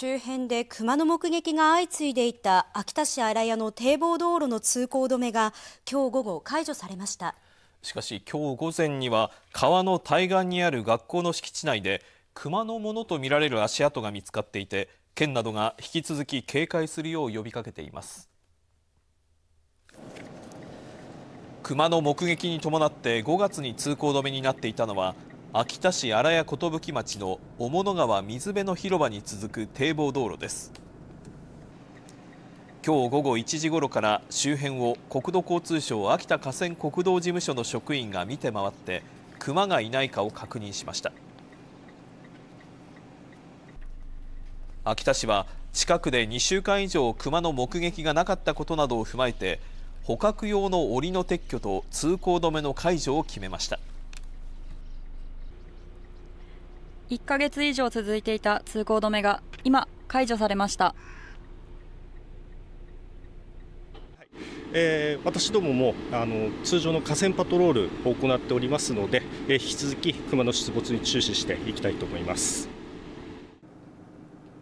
周辺で熊の目撃が相次いでいた秋田市新屋の堤防道路の通行止めが今日午後解除されましたしかし今日午前には川の対岸にある学校の敷地内で熊のものとみられる足跡が見つかっていて県などが引き続き警戒するよう呼びかけています熊の目撃に伴って5月に通行止めになっていたのは秋田市荒谷寿町の雄物川水辺の広場に続く堤防道路です今日午後1時ごろから周辺を国土交通省秋田河川国道事務所の職員が見て回ってクマがいないかを確認しました秋田市は近くで2週間以上クマの目撃がなかったことなどを踏まえて捕獲用の檻の撤去と通行止めの解除を決めました1ヶ月以上続いていた通行止めが今、解除されました。えー、私どももあの通常の河川パトロールを行っておりますので、えー、引き続き熊の出没に注視していきたいと思います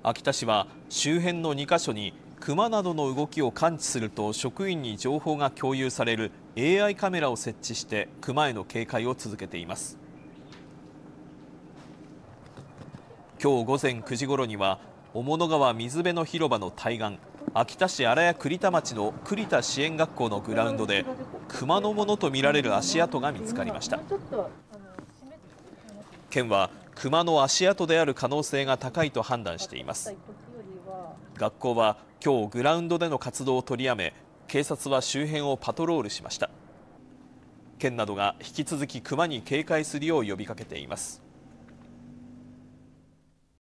秋田市は周辺の2カ所に熊などの動きを感知すると職員に情報が共有される AI カメラを設置して熊への警戒を続けています今日午前9時ごろには雄物川水辺の広場の対岸秋田市荒谷栗田町の栗田支援学校のグラウンドで熊のものとみられる足跡が見つかりました県は熊の足跡である可能性が高いと判断しています学校は今日グラウンドでの活動を取りやめ警察は周辺をパトロールしました県などが引き続き熊に警戒するよう呼びかけています